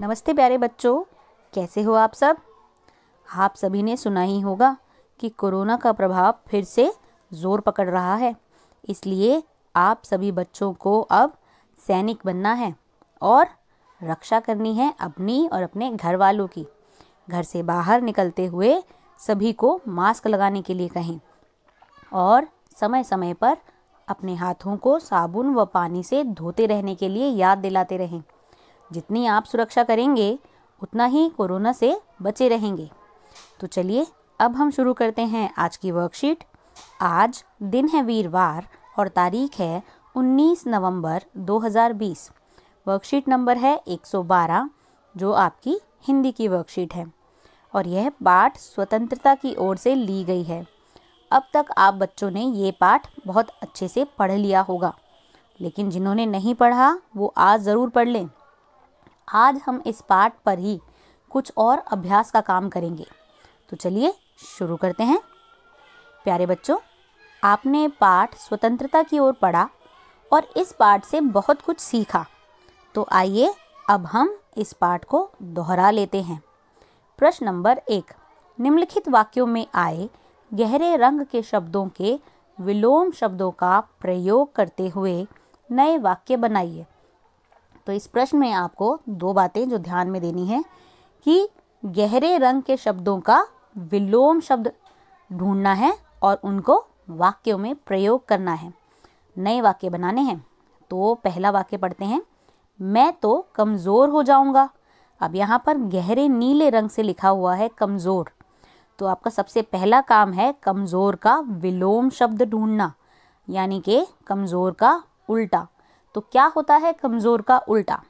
नमस्ते प्यारे बच्चों कैसे हो आप सब आप सभी ने सुना ही होगा कि कोरोना का प्रभाव फिर से ज़ोर पकड़ रहा है इसलिए आप सभी बच्चों को अब सैनिक बनना है और रक्षा करनी है अपनी और अपने घर वालों की घर से बाहर निकलते हुए सभी को मास्क लगाने के लिए कहें और समय समय पर अपने हाथों को साबुन व पानी से धोते रहने के लिए याद दिलाते रहें जितनी आप सुरक्षा करेंगे उतना ही कोरोना से बचे रहेंगे तो चलिए अब हम शुरू करते हैं आज की वर्कशीट आज दिन है वीरवार और तारीख है 19 नवंबर 2020 वर्कशीट नंबर है 112 जो आपकी हिंदी की वर्कशीट है और यह पाठ स्वतंत्रता की ओर से ली गई है अब तक आप बच्चों ने ये पाठ बहुत अच्छे से पढ़ लिया होगा लेकिन जिन्होंने नहीं पढ़ा वो आज ज़रूर पढ़ लें आज हम इस पार्ट पर ही कुछ और अभ्यास का काम करेंगे तो चलिए शुरू करते हैं प्यारे बच्चों आपने पाठ स्वतंत्रता की ओर पढ़ा और इस पाठ से बहुत कुछ सीखा तो आइए अब हम इस पाठ को दोहरा लेते हैं प्रश्न नंबर एक निम्नलिखित वाक्यों में आए गहरे रंग के शब्दों के विलोम शब्दों का प्रयोग करते हुए नए वाक्य बनाइए तो इस प्रश्न में आपको दो बातें जो ध्यान में देनी है कि गहरे रंग के शब्दों का विलोम शब्द ढूंढना है और उनको वाक्यों में प्रयोग करना है नए वाक्य बनाने हैं तो पहला वाक्य पढ़ते हैं मैं तो कमज़ोर हो जाऊंगा अब यहाँ पर गहरे नीले रंग से लिखा हुआ है कमज़ोर तो आपका सबसे पहला काम है कमज़ोर का विलोम शब्द ढूंढना यानी कि कमज़ोर का उल्टा तो क्या होता है कमज़ोर का उल्टा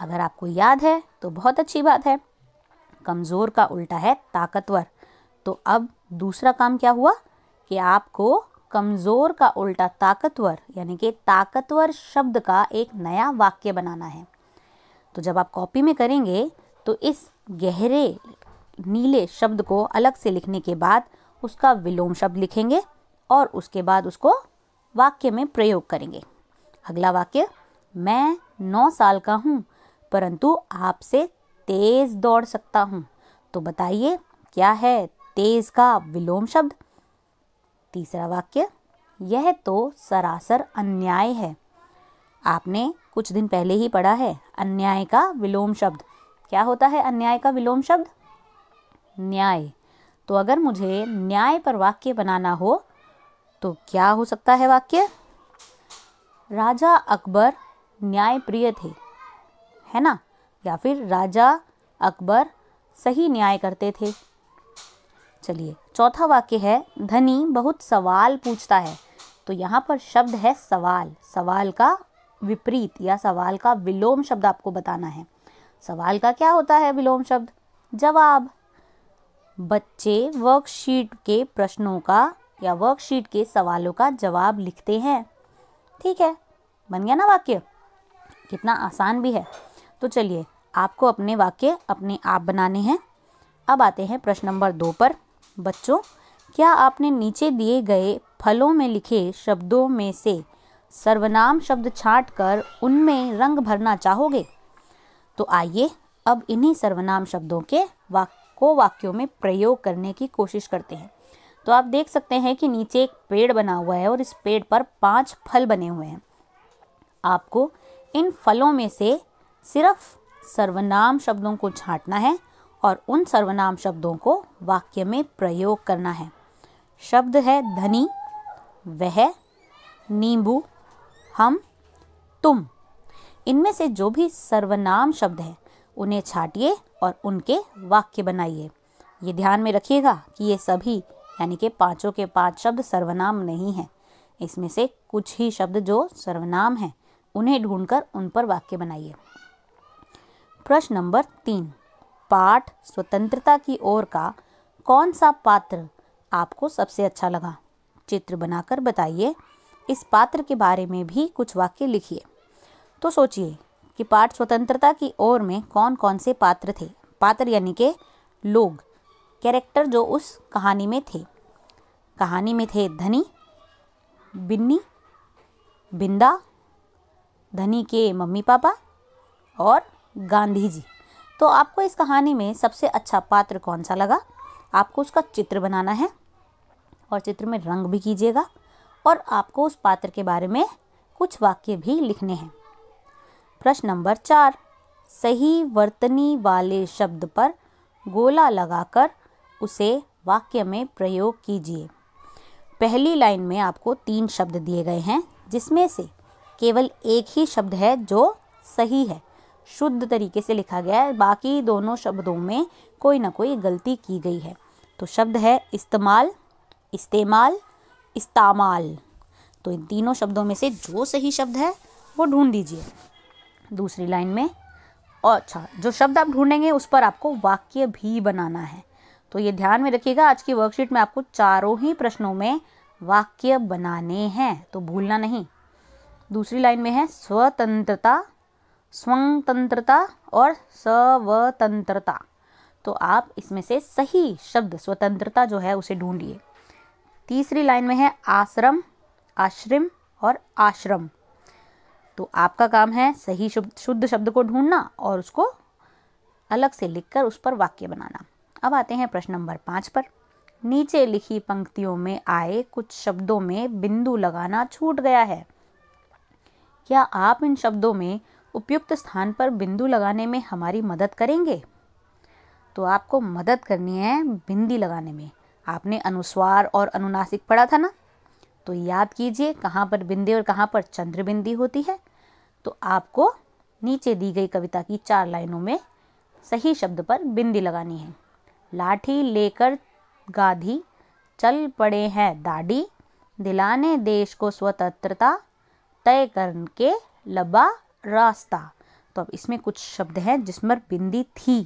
अगर आपको याद है तो बहुत अच्छी बात है कमज़ोर का उल्टा है ताकतवर तो अब दूसरा काम क्या हुआ कि आपको कमज़ोर का उल्टा ताकतवर यानी कि ताकतवर शब्द का एक नया वाक्य बनाना है तो जब आप कॉपी में करेंगे तो इस गहरे नीले शब्द को अलग से लिखने के बाद उसका विलोम शब्द लिखेंगे और उसके बाद उसको वाक्य में प्रयोग करेंगे अगला वाक्य मैं नौ साल का हूँ परंतु आपसे तेज़ दौड़ सकता हूँ तो बताइए क्या है तेज़ का विलोम शब्द तीसरा वाक्य यह तो सरासर अन्याय है आपने कुछ दिन पहले ही पढ़ा है अन्याय का विलोम शब्द क्या होता है अन्याय का विलोम शब्द न्याय तो अगर मुझे न्याय पर वाक्य बनाना हो तो क्या हो सकता है वाक्य राजा अकबर न्यायप्रिय थे है ना या फिर राजा अकबर सही न्याय करते थे चलिए चौथा वाक्य है धनी बहुत सवाल पूछता है तो यहाँ पर शब्द है सवाल सवाल का विपरीत या सवाल का विलोम शब्द आपको बताना है सवाल का क्या होता है विलोम शब्द जवाब बच्चे वर्कशीट के प्रश्नों का या वर्कशीट के सवालों का जवाब लिखते हैं ठीक है बन गया ना वाक्य कितना आसान भी है तो चलिए आपको अपने वाक्य अपने आप बनाने हैं अब आते हैं प्रश्न नंबर दो पर बच्चों क्या आपने नीचे दिए गए फलों में लिखे शब्दों में से सर्वनाम शब्द छाट कर उनमें रंग भरना चाहोगे तो आइए अब इन्हीं सर्वनाम शब्दों के वाक्य को वाक्यों में प्रयोग करने की कोशिश करते हैं तो आप देख सकते हैं कि नीचे एक पेड़ बना हुआ है और इस पेड़ पर पांच फल बने हुए हैं आपको इन फलों में से सिर्फ सर्वनाम शब्दों को छांटना है और उन सर्वनाम शब्दों को वाक्य में प्रयोग करना है शब्द है धनी वह नींबू हम तुम इनमें से जो भी सर्वनाम शब्द हैं उन्हें छाटिए और उनके वाक्य बनाइए ये ध्यान में रखिएगा कि ये सभी यानी कि पाँचों के पाँच शब्द सर्वनाम नहीं हैं इसमें से कुछ ही शब्द जो सर्वनाम हैं उन्हें ढूंढकर उन पर वाक्य बनाइए प्रश्न नंबर तीन पाठ स्वतंत्रता की ओर का कौन सा पात्र आपको सबसे अच्छा लगा चित्र बनाकर बताइए इस पात्र के बारे में भी कुछ वाक्य लिखिए तो सोचिए कि पाठ स्वतंत्रता की ओर में कौन कौन से पात्र थे पात्र यानी के लोग कैरेक्टर जो उस कहानी में थे कहानी में थे धनी बिन्नी बिंदा धनी के मम्मी पापा और गांधी जी तो आपको इस कहानी में सबसे अच्छा पात्र कौन सा लगा आपको उसका चित्र बनाना है और चित्र में रंग भी कीजिएगा और आपको उस पात्र के बारे में कुछ वाक्य भी लिखने हैं प्रश्न नंबर चार सही वर्तनी वाले शब्द पर गोला लगाकर उसे वाक्य में प्रयोग कीजिए पहली लाइन में आपको तीन शब्द दिए गए हैं जिसमें से केवल एक ही शब्द है जो सही है शुद्ध तरीके से लिखा गया है बाकी दोनों शब्दों में कोई ना कोई गलती की गई है तो शब्द है इस्तेमाल इस्तेमाल इस्तामाल तो इन तीनों शब्दों में से जो सही शब्द है वो ढूंढ दीजिए दूसरी लाइन में अच्छा जो शब्द आप ढूंढेंगे उस पर आपको वाक्य भी बनाना है तो ये ध्यान में रखिएगा आज की वर्कशीट में आपको चारों ही प्रश्नों में वाक्य बनाने हैं तो भूलना नहीं दूसरी लाइन में है स्वतंत्रता स्वतंत्रता और स्वतंत्रता तो आप इसमें से सही शब्द स्वतंत्रता जो है उसे ढूंढिए तीसरी लाइन में है आश्रम आश्रम और आश्रम तो आपका काम है सही शुद्ध शब्द को ढूंढना और उसको अलग से लिखकर उस पर वाक्य बनाना अब आते हैं प्रश्न नंबर पाँच पर नीचे लिखी पंक्तियों में आए कुछ शब्दों में बिंदु लगाना छूट गया है क्या आप इन शब्दों में उपयुक्त स्थान पर बिंदु लगाने में हमारी मदद करेंगे तो आपको मदद करनी है बिंदी लगाने में आपने अनुस्वार और अनुनासिक पढ़ा था ना तो याद कीजिए कहाँ पर बिंदी और कहाँ पर चंद्र बिंदी होती है तो आपको नीचे दी गई कविता की चार लाइनों में सही शब्द पर बिंदी लगानी है लाठी लेकर गाधी चल पड़े हैं दाढ़ी दिलाने देश को स्वतंत्रता तय करने के लबा रास्ता तो अब इसमें कुछ शब्द हैं जिसमें बिंदी थी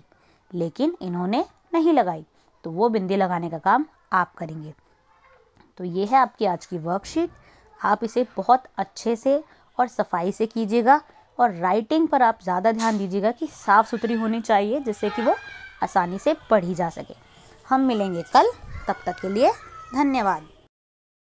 लेकिन इन्होंने नहीं लगाई तो वो बिंदी लगाने का काम आप करेंगे तो ये है आपकी आज की वर्कशीट आप इसे बहुत अच्छे से और सफाई से कीजिएगा और राइटिंग पर आप ज़्यादा ध्यान दीजिएगा कि साफ़ सुथरी होनी चाहिए जिससे कि वो आसानी से पढ़ी जा सके हम मिलेंगे कल तब तक के लिए धन्यवाद